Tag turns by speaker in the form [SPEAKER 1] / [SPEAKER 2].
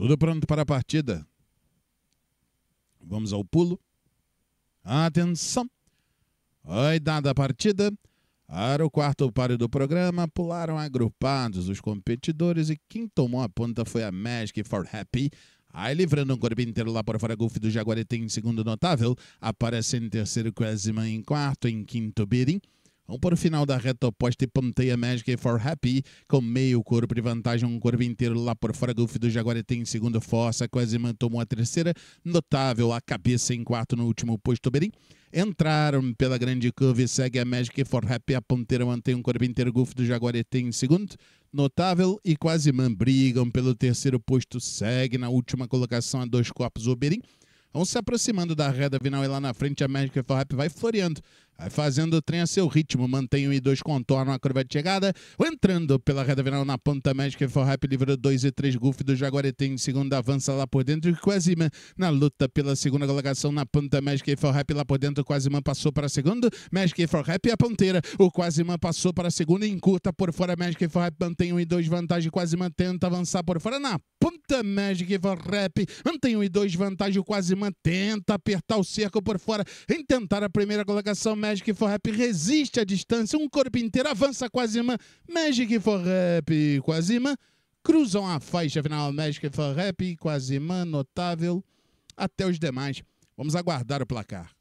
[SPEAKER 1] Tudo pronto para a partida. Vamos ao pulo. Atenção! Oi, da partida. Era o quarto páreo do programa, pularam agrupados os competidores e quem tomou a ponta foi a Magic for Happy. Aí, livrando um corpo inteiro lá por fora, Golf do Jaguarete em segundo notável. Aparece em terceiro, Quasiman em quarto, em quinto, Birim. Vamos para o final da reta oposta e ponteia Magic for Happy com meio corpo de vantagem, um corpo inteiro lá por fora. Golfe do Jaguar tem em segundo força, quase tomou a terceira. Notável, a cabeça em quarto no último posto. Berim entraram pela grande curva e segue a Magic for Happy. A ponteira mantém um corpo inteiro, Golfe do Jaguarete em segundo. Notável e quase man brigam pelo terceiro posto. Segue na última colocação a dois corpos. Oberin Berim Vão se aproximando da reta final e lá na frente a Magic for Happy vai floreando. Vai fazendo o trem a seu ritmo, mantém o I2 contorno, curva de chegada, entrando pela reta final na ponta Magic for Rap, livra 2 e 3 Goof do Jaguaretem, segunda avança lá por dentro, e Quasima na luta pela segunda colocação na ponta Magic for Rap lá por dentro, Quasima passou para a segunda, Magic for Rap é a ponteira, o Quasima passou para a segunda, encurta por fora, Magic for Rap mantém o I2 vantagem, Quasima tenta avançar por fora na ponta Magic for Rap, mantém o I2 vantagem, o Quasima tenta apertar o cerco por fora, em tentar a primeira colocação, Magic Magic for Rap resiste à distância, um corpo inteiro avança Quasima, Magic for Rap Quasima, cruzam a faixa final Magic for Rap Quasima, notável, até os demais. Vamos aguardar o placar.